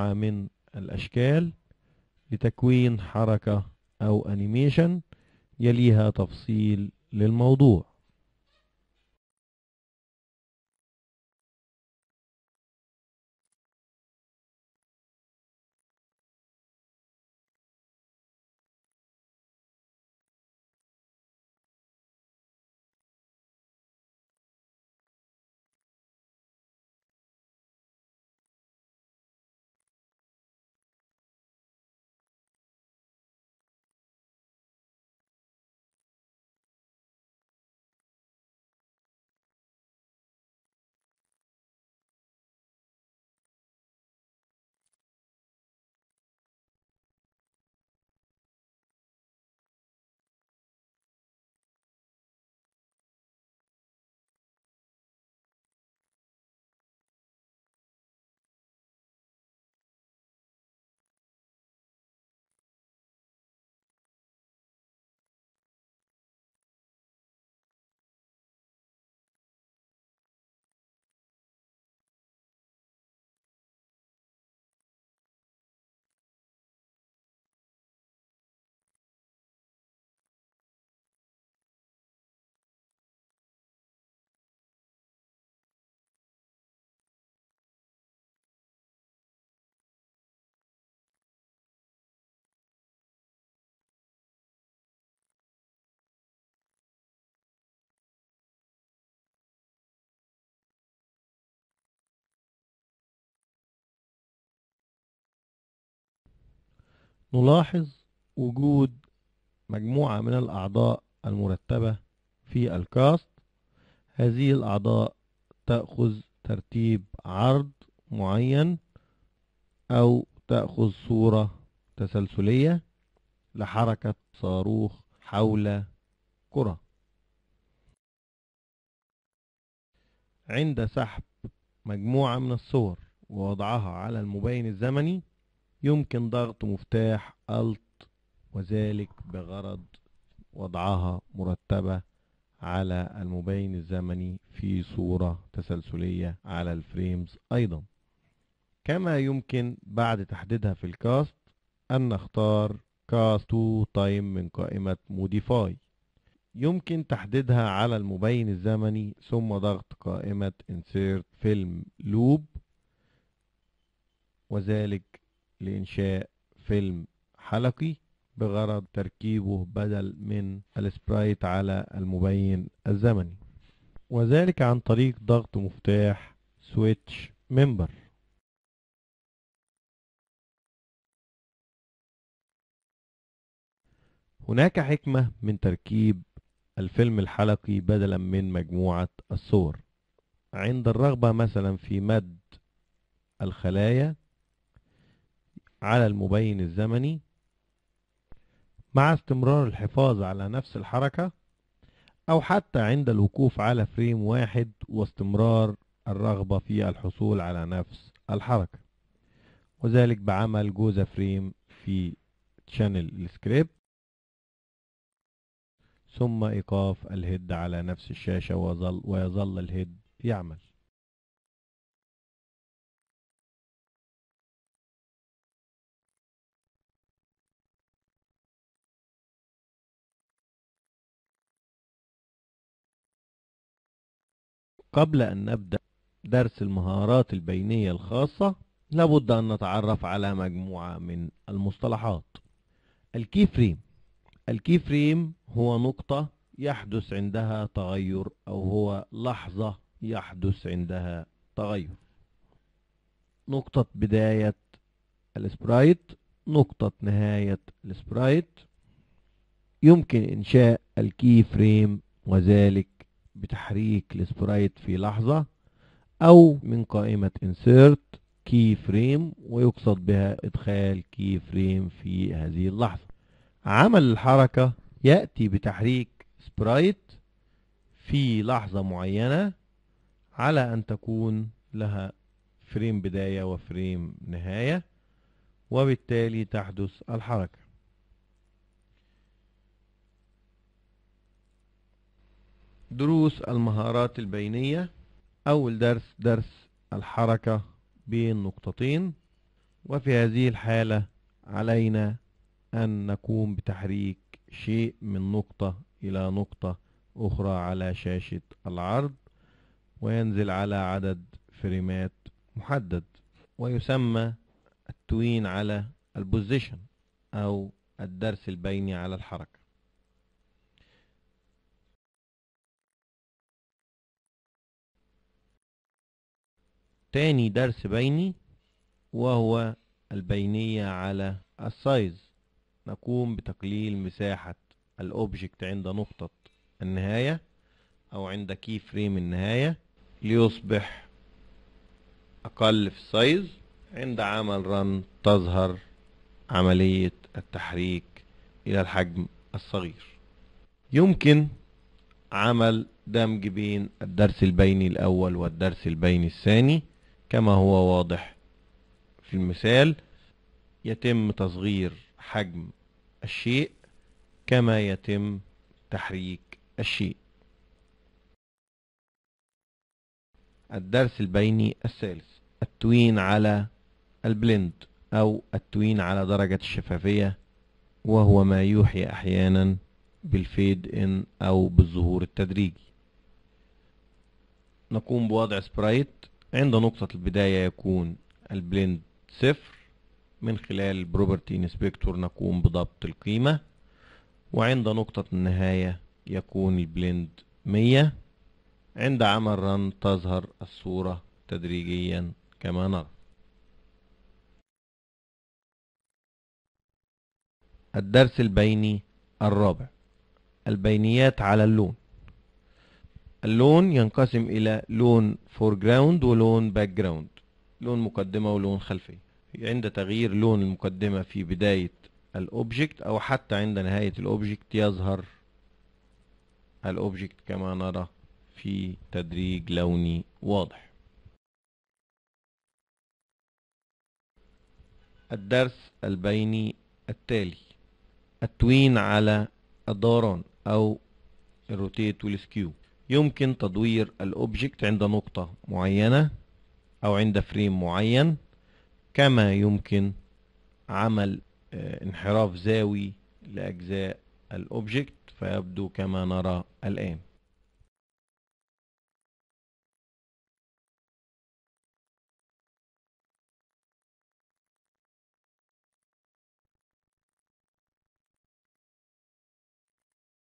من الأشكال لتكوين حركة أو أنيميشن يليها تفصيل للموضوع نلاحظ وجود مجموعة من الأعضاء المرتبة في الكاست هذه الأعضاء تأخذ ترتيب عرض معين أو تأخذ صورة تسلسلية لحركة صاروخ حول كرة عند سحب مجموعة من الصور ووضعها على المبين الزمني يمكن ضغط مفتاح Alt وذلك بغرض وضعها مرتبة على المبين الزمني في صورة تسلسلية على الفريمز أيضا كما يمكن بعد تحديدها في الكاست أن نختار كاست تو تايم من قائمة موديفاي يمكن تحديدها على المبين الزمني ثم ضغط قائمة insert film loop وذلك لإنشاء فيلم حلقي بغرض تركيبه بدل من السبرايت على المبين الزمني وذلك عن طريق ضغط مفتاح سويتش ممبر هناك حكمة من تركيب الفيلم الحلقي بدلا من مجموعة الصور عند الرغبة مثلا في مد الخلايا على المبين الزمني مع استمرار الحفاظ على نفس الحركة أو حتى عند الوقوف على فريم واحد واستمرار الرغبة في الحصول على نفس الحركة وذلك بعمل جوزة فريم في شانل السكريبت ثم إيقاف الهيد على نفس الشاشة ويظل الهيد يعمل قبل أن نبدأ درس المهارات البينية الخاصة لابد أن نتعرف على مجموعة من المصطلحات الكي فريم الكي فريم هو نقطة يحدث عندها تغير أو هو لحظة يحدث عندها تغير نقطة بداية السبرايت نقطة نهاية السبرايت يمكن إنشاء الكي فريم وذلك بتحريك السبرايت في لحظة أو من قائمة insert كي فريم ويقصد بها إدخال كي فريم في هذه اللحظة عمل الحركة يأتي بتحريك سبرايت في لحظة معينة على أن تكون لها فريم بداية وفريم نهاية وبالتالي تحدث الحركة دروس المهارات البينية أول درس درس الحركة بين نقطتين وفي هذه الحالة علينا أن نقوم بتحريك شيء من نقطة إلى نقطة أخرى على شاشة العرض وينزل على عدد فريمات محدد ويسمى التوين على البوزيشن أو الدرس البيني على الحركة تاني درس بيني وهو البينية على السايز نقوم بتقليل مساحة الأوبجكت عند نقطة النهاية أو عند كي فريم النهاية ليصبح أقل في السايز عند عمل رن تظهر عملية التحريك إلى الحجم الصغير يمكن عمل دمج بين الدرس البيني الأول والدرس البيني الثاني كما هو واضح في المثال يتم تصغير حجم الشيء كما يتم تحريك الشيء الدرس البيني الثالث التوين على البلند أو التوين على درجة الشفافية وهو ما يوحي أحيانا بالفيد إن أو بالظهور التدريجي نقوم بوضع سبرايت عند نقطة البداية يكون البلند صفر من خلال بروبرتي انسبكتور نقوم بضبط القيمة وعند نقطة النهاية يكون البلند مية عند عمل رن تظهر الصورة تدريجيا كما نرى الدرس البيني الرابع البينيات على اللون اللون ينقسم إلى لون فور جراوند ولون باك جراوند لون مقدمة ولون خلفية عند تغيير لون المقدمة في بداية الأوبجكت أو حتى عند نهاية الأوبجكت يظهر الأوبجكت كما نرى في تدريج لوني واضح الدرس البيني التالي التوين على الدوران أو الروتيت والسكيو يمكن تدوير الأوبجكت عند نقطة معينة أو عند فريم معين كما يمكن عمل آه، انحراف زاوي لأجزاء الأوبجكت فيبدو كما نرى الآن